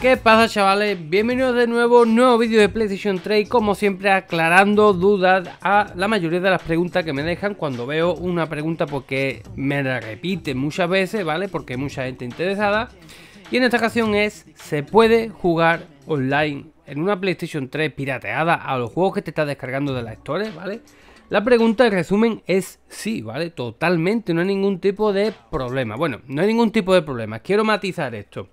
¿Qué pasa chavales? Bienvenidos de nuevo, a nuevo vídeo de PlayStation 3 como siempre aclarando dudas a la mayoría de las preguntas que me dejan cuando veo una pregunta porque me la repite muchas veces, ¿vale? Porque hay mucha gente interesada y en esta ocasión es ¿se puede jugar online en una PlayStation 3 pirateada a los juegos que te estás descargando de la Store, ¿vale? La pregunta, en resumen, es sí, ¿vale? Totalmente, no hay ningún tipo de problema. Bueno, no hay ningún tipo de problema. Quiero matizar esto.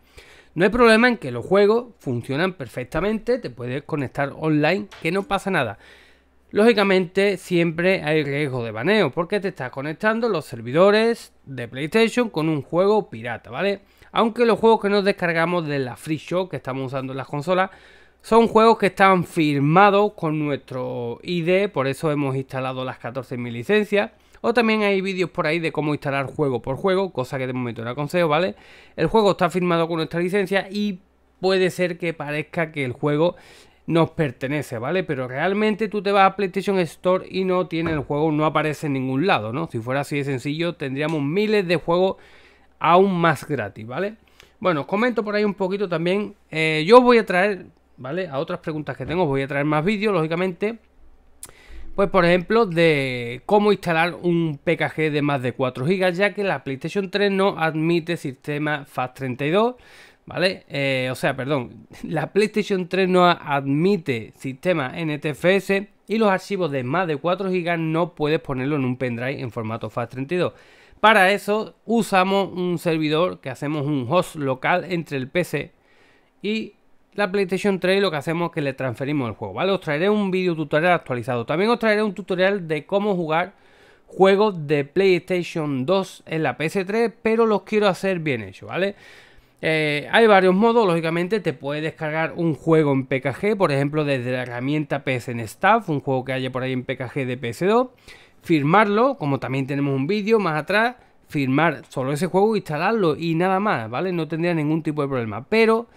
No hay problema en que los juegos funcionan perfectamente, te puedes conectar online, que no pasa nada. Lógicamente siempre hay riesgo de baneo porque te estás conectando los servidores de PlayStation con un juego pirata, ¿vale? Aunque los juegos que nos descargamos de la Free Show que estamos usando en las consolas son juegos que están firmados con nuestro ID, por eso hemos instalado las 14.000 licencias. O también hay vídeos por ahí de cómo instalar juego por juego, cosa que de momento no aconsejo, ¿vale? El juego está firmado con nuestra licencia y puede ser que parezca que el juego nos pertenece, ¿vale? Pero realmente tú te vas a PlayStation Store y no tiene el juego, no aparece en ningún lado, ¿no? Si fuera así de sencillo, tendríamos miles de juegos aún más gratis, ¿vale? Bueno, os comento por ahí un poquito también. Eh, yo voy a traer ¿vale? A otras preguntas que tengo, voy a traer más vídeos, lógicamente. Pues por ejemplo, de cómo instalar un PKG de más de 4 GB, ya que la PlayStation 3 no admite sistema FAT32, ¿vale? Eh, o sea, perdón, la PlayStation 3 no admite sistema NTFS y los archivos de más de 4 GB no puedes ponerlo en un pendrive en formato FAT32. Para eso usamos un servidor que hacemos un host local entre el PC y la PlayStation 3 lo que hacemos es que le transferimos el juego, ¿vale? Os traeré un vídeo tutorial actualizado. También os traeré un tutorial de cómo jugar juegos de PlayStation 2 en la PS3, pero los quiero hacer bien hecho, ¿vale? Eh, hay varios modos, lógicamente te puedes descargar un juego en PKG, por ejemplo desde la herramienta PSN Staff, un juego que haya por ahí en PKG de PS2, firmarlo, como también tenemos un vídeo más atrás, firmar solo ese juego, instalarlo y nada más, ¿vale? No tendría ningún tipo de problema, pero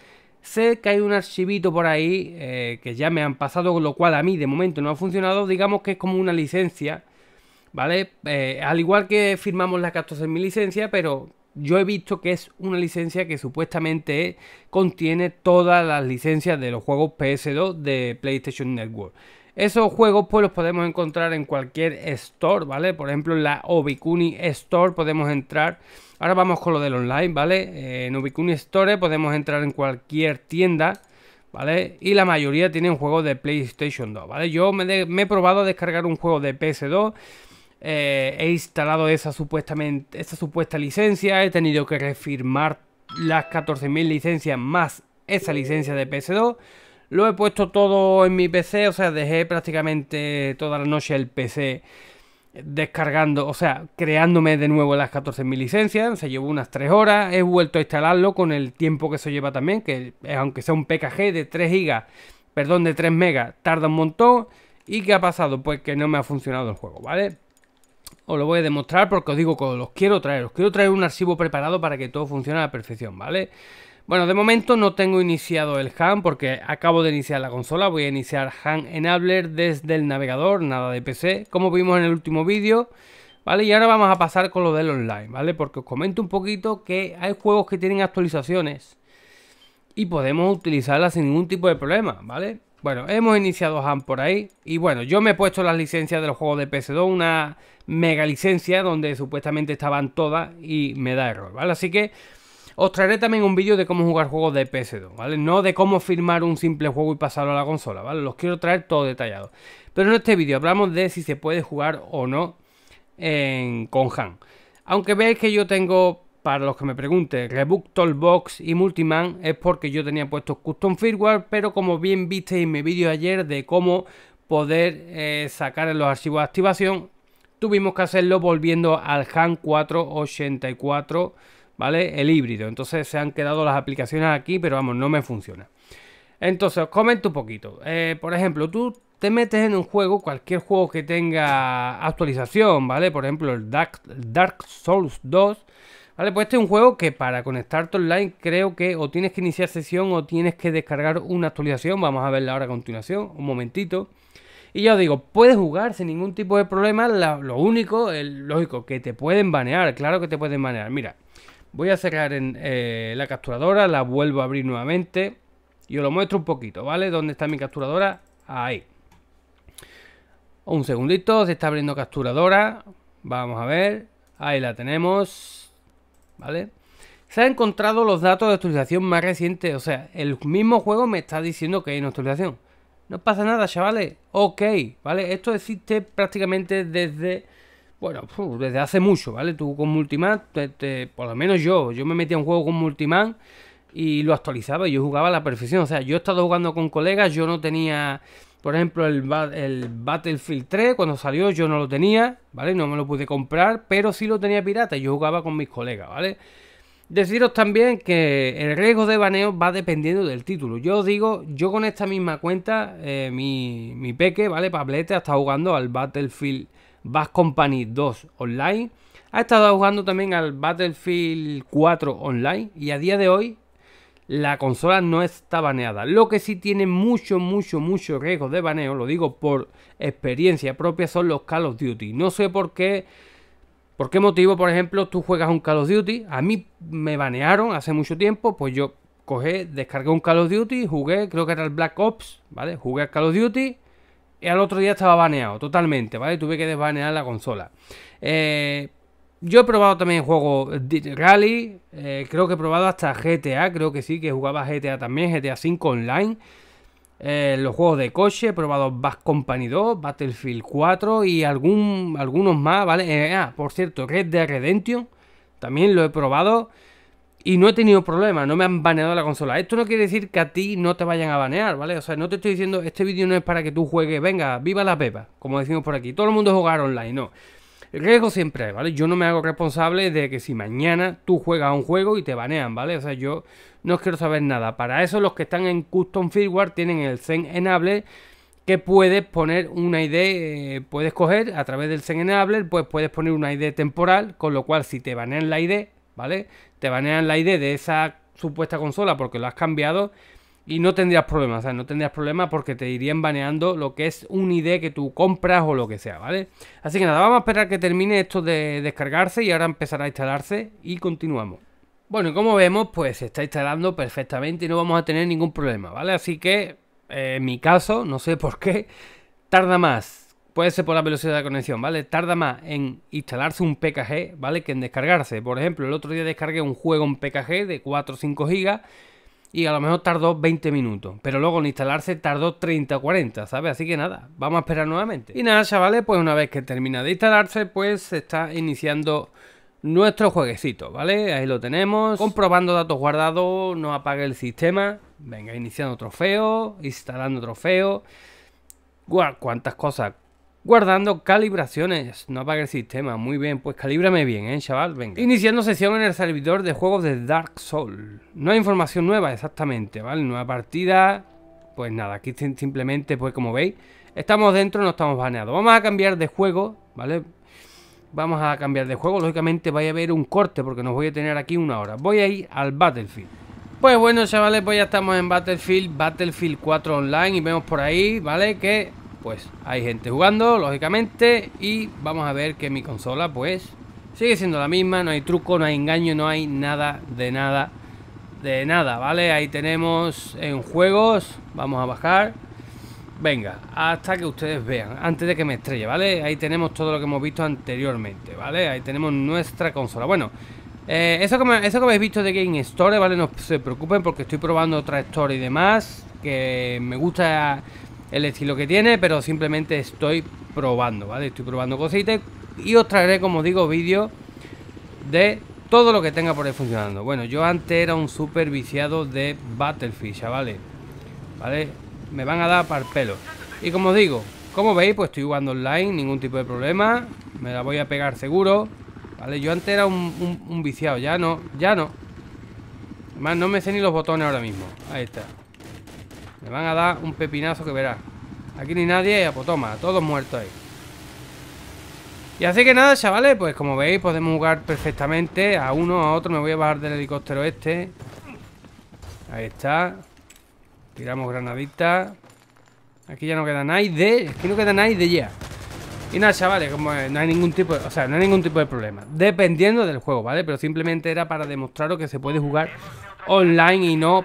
Sé que hay un archivito por ahí eh, que ya me han pasado, lo cual a mí de momento no ha funcionado. Digamos que es como una licencia, ¿vale? Eh, al igual que firmamos la 14.000 licencia, pero yo he visto que es una licencia que supuestamente contiene todas las licencias de los juegos PS2 de PlayStation Network. Esos juegos pues los podemos encontrar en cualquier store, ¿vale? Por ejemplo, en la Obikuni Store podemos entrar. Ahora vamos con lo del online, ¿vale? Eh, en Obikuni Store podemos entrar en cualquier tienda, ¿vale? Y la mayoría tienen juegos de PlayStation 2, ¿vale? Yo me, he probado a descargar un juego de PS2. Eh, he instalado esa, supuestamente, esa supuesta licencia. He tenido que refirmar las 14.000 licencias más esa licencia de PS2. Lo he puesto todo en mi PC, o sea, dejé prácticamente toda la noche el PC descargando, o sea, creándome de nuevo las 14.000 licencias, se llevó unas 3 horas, he vuelto a instalarlo con el tiempo que se lleva también, que eh, aunque sea un PKG de 3 gigas, perdón, de 3 megas, tarda un montón. ¿Y qué ha pasado? Pues que no me ha funcionado el juego, ¿vale? Os lo voy a demostrar porque os digo que los quiero traer, os quiero traer un archivo preparado para que todo funcione a la perfección, ¿vale? vale bueno, de momento no tengo iniciado el HAN porque acabo de iniciar la consola. Voy a iniciar HAN Enabler desde el navegador, nada de PC, como vimos en el último vídeo. ¿Vale? Y ahora vamos a pasar con lo del online, ¿vale? Porque os comento un poquito que hay juegos que tienen actualizaciones y podemos utilizarlas sin ningún tipo de problema, ¿vale? Bueno, hemos iniciado HAN por ahí. Y bueno, yo me he puesto las licencias de los juegos de PC 2 una mega licencia donde supuestamente estaban todas y me da error, ¿vale? Así que os traeré también un vídeo de cómo jugar juegos de PS2, ¿vale? No de cómo firmar un simple juego y pasarlo a la consola, ¿vale? Los quiero traer todo detallado. Pero en este vídeo hablamos de si se puede jugar o no en, con Han. Aunque veáis que yo tengo, para los que me pregunten, Rebook Toolbox y Multiman, es porque yo tenía puesto Custom Firmware, pero como bien visteis en mi vídeo ayer de cómo poder eh, sacar los archivos de activación, tuvimos que hacerlo volviendo al Han 484 ¿vale? El híbrido. Entonces se han quedado las aplicaciones aquí, pero vamos, no me funciona. Entonces, os comento un poquito. Eh, por ejemplo, tú te metes en un juego, cualquier juego que tenga actualización, ¿vale? Por ejemplo, el Dark, Dark Souls 2. Vale, pues este es un juego que para conectarte online creo que o tienes que iniciar sesión o tienes que descargar una actualización. Vamos a verla ahora a continuación, un momentito. Y ya os digo, puedes jugar sin ningún tipo de problema. lo único, el, lógico, que te pueden banear. Claro que te pueden banear. Mira, Voy a cerrar en eh, la capturadora, la vuelvo a abrir nuevamente y os lo muestro un poquito, ¿vale? ¿Dónde está mi capturadora? Ahí. Un segundito, se está abriendo capturadora. Vamos a ver. Ahí la tenemos. ¿Vale? Se han encontrado los datos de actualización más recientes. O sea, el mismo juego me está diciendo que hay una actualización. No pasa nada, chavales. Ok, ¿vale? Esto existe prácticamente desde bueno, desde hace mucho, ¿vale? Tú con Multiman, por lo menos yo, yo me metía en juego con Multiman y lo actualizaba y yo jugaba a la perfección. O sea, yo he estado jugando con colegas, yo no tenía, por ejemplo, el, Battlefield 3 cuando salió, yo no lo tenía, ¿vale? No me lo pude comprar, pero sí lo tenía pirata y yo jugaba con mis colegas, ¿vale? Deciros también que el riesgo de baneo va dependiendo del título. Yo os digo, yo con esta misma cuenta, eh, mi, peque, ¿vale? Pablete, está jugando al Battlefield Bad Company 2 Online. Ha estado jugando también al Battlefield 4 Online y a día de hoy la consola no está baneada. Lo que sí tiene mucho, mucho, mucho riesgo de baneo, lo digo por experiencia propia, son los Call of Duty. No sé por qué, por qué motivo, por ejemplo, tú juegas un Call of Duty. A mí me banearon hace mucho tiempo, pues yo cogí, descargué un Call of Duty, jugué, creo que era el Black Ops, ¿vale? Jugué al Call of Duty, y al otro día estaba baneado totalmente, ¿vale? Tuve que desbanear la consola. Eh, yo he probado también juegos Rally, eh, creo que he probado hasta GTA, creo que sí, que jugaba GTA también, GTA 5 Online. Eh, los juegos de coche, he probado Bass Company 2, Battlefield 4 y algún, algunos más, ¿vale? ah, por cierto, Red Dead Redemption, también lo he probado y no he tenido problemas, no me han baneado la consola. Esto no quiere decir que a ti no te vayan a banear, ¿vale? O sea, no te estoy diciendo, este vídeo no es para que tú juegues, venga, viva la pepa, como decimos por aquí. Todo el mundo jugar online, no. El riesgo siempre es, ¿vale? Yo no me hago responsable de que si mañana tú juegas a un juego y te banean, ¿vale? O sea, yo no quiero saber nada. Para eso los que están en Custom Firmware tienen el Zen Enable que puedes poner una ID, eh, puedes coger a través del Zen Enable, pues puedes poner una ID temporal, con lo cual si te banean la ID, ¿vale? Te banean la ID de esa supuesta consola porque lo has cambiado y no tendrías problemas, o sea, no tendrías problemas porque te irían baneando lo que es un ID que tú compras o lo que sea, ¿vale? Así que nada, vamos a esperar que termine esto de descargarse y ahora empezará a instalarse y continuamos. Bueno, y como vemos, pues se está instalando perfectamente y no vamos a tener ningún problema, ¿vale? Así que, eh, en mi caso, no sé por qué, tarda más Puede ser por la velocidad de conexión, ¿vale? Tarda más en instalarse un PKG, ¿vale? Que en descargarse. Por ejemplo, el otro día descargué un juego en PKG de 4 o 5 GB y a lo mejor tardó 20 minutos, pero luego en instalarse tardó 30 o 40, ¿sabes? Así que nada, vamos a esperar nuevamente. Y nada, chavales, pues una vez que termina de instalarse, pues se está iniciando nuestro jueguecito, ¿vale? Ahí lo tenemos. Comprobando datos guardados, no apague el sistema. Venga, iniciando trofeo, instalando trofeo. Guau, cuántas cosas, guardando calibraciones. No apague el sistema. Muy bien, pues calíbrame bien, ¿eh, chaval? Venga. Iniciando sesión en el servidor de juegos de Dark Souls. No hay información nueva exactamente, ¿vale? Nueva partida. Pues nada, aquí simplemente, pues como veis, estamos dentro, no estamos baneados. Vamos a cambiar de juego, ¿vale? Vamos a cambiar de juego. Lógicamente vaya a haber un corte porque nos voy a tener aquí una hora. Voy a ir al Battlefield. Pues bueno, chavales, pues ya estamos en Battlefield, Battlefield 4 Online y vemos por ahí, ¿vale? Que pues hay gente jugando, lógicamente, y vamos a ver que mi consola, pues, sigue siendo la misma, no hay truco, no hay engaño, no hay nada de nada, de nada, ¿vale? Ahí tenemos en juegos, vamos a bajar, venga, hasta que ustedes vean, antes de que me estrelle, ¿vale? Ahí tenemos todo lo que hemos visto anteriormente, ¿vale? Ahí tenemos nuestra consola, bueno... Eh, eso, eso que habéis visto de Game Store, ¿vale? No se preocupen porque estoy probando otra Store y demás. Que me gusta el estilo que tiene, pero simplemente estoy probando, ¿vale? Estoy probando cositas y os traeré, como digo, vídeos de todo lo que tenga por ahí funcionando. Bueno, yo antes era un super viciado de Battlefield, ¿vale? ¿Vale? Me van a dar para el pelo. Y como digo, como veis, pues estoy jugando online, ningún tipo de problema. Me la voy a pegar seguro. ¿Vale? Yo antes era un, un viciado, ya no, ya no. Además, no me sé ni los botones ahora mismo. Ahí está. Me van a dar un pepinazo que verás. Aquí ni nadie, a potoma, todos muertos ahí. Y así que nada, chavales, pues como veis podemos jugar perfectamente a uno, a otro. Me voy a bajar del helicóptero este. Ahí está. Tiramos granadita. Aquí ya no queda nadie de... Aquí no queda nadie de ya. Y nada, chavales, como no hay ningún tipo de, O sea, no hay ningún tipo de problema. Dependiendo del juego, ¿vale? Pero simplemente era para demostraros que se puede jugar online y no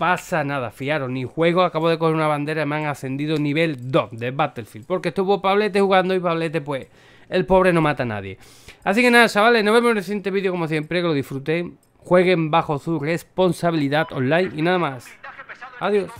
pasa nada, fiaros, ni juego, acabo de coger una bandera y me han ascendido nivel 2 de Battlefield, porque estuvo Pablete jugando y Pablete pues, el pobre no mata a nadie. Así que nada, chavales, nos vemos en el siguiente vídeo como siempre, que lo disfruten jueguen bajo su responsabilidad online y nada más. Adiós.